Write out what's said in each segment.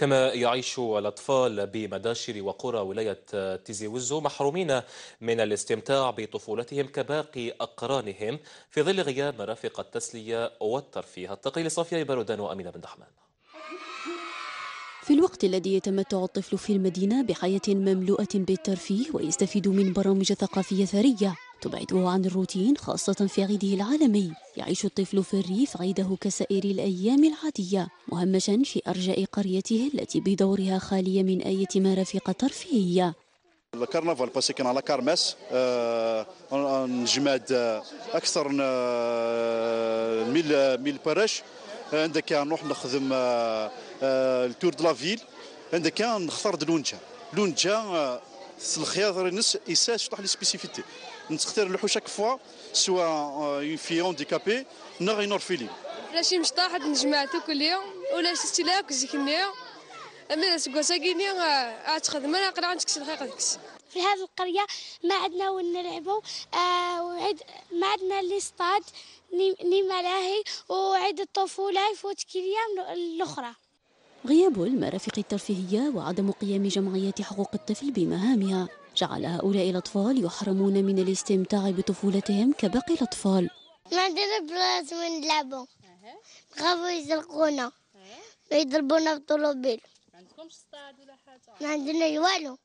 كما يعيش الأطفال بمداشر وقرى ولاية تيزي وزو محرومين من الاستمتاع بطفولتهم كباقي أقرانهم في ظل غياب مرافق التسلية والترفيه التقي صافيا بارودان وأمينة بن دحمان في الوقت الذي يتمتع الطفل في المدينة بحياة مملوءة بالترفيه ويستفيد من برامج ثقافية ثرية تبعده عن الروتين خاصة في عيده العالمي يعيش الطفل في الريف عيده كسائر الأيام العادية مهمشا في أرجاء قريته التي بدورها خالية من أية مرافق ترفيهية الكرنفال باسي كان على كارماس آه نجمد آه، اكثر من آه، ميل باراش عندك نروح نخدم آه، التور دو لافيل عندك نختار لونجا لونجا الخيار نس اساس شطح لي سبيسيفيتي نتختار له شاك فوا سوا اون في هانديكابي نغ ينور فيلي ماشي مش طاحت نجمعتو كل يوم ولا شي شتي زيك النيو اما سكوساكيني اتخدم آه، انا قرا نتكس دقيقه ديكس في هذه القرية ما عندنا وين نلعبوا آه ما عندنا لي ستاد ني ملاهي وعيد الطفولة يفوت كل يوم الأخرى غياب المرافق الترفيهية وعدم قيام جمعيات حقوق الطفل بمهامها جعل هؤلاء الأطفال يحرمون من الاستمتاع بطفولتهم كباقي الأطفال ما عندنا بلاص وين نلعبوا يسرقونا ما ما عندنا يوالو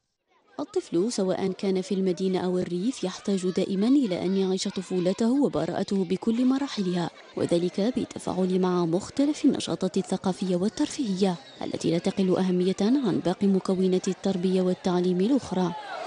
الطفل سواء كان في المدينة أو الريف يحتاج دائما إلى أن يعيش طفولته وبراءته بكل مراحلها وذلك بالتفاعل مع مختلف النشاطات الثقافية والترفيهية التي لا تقل أهمية عن باقي مكونات التربية والتعليم الأخرى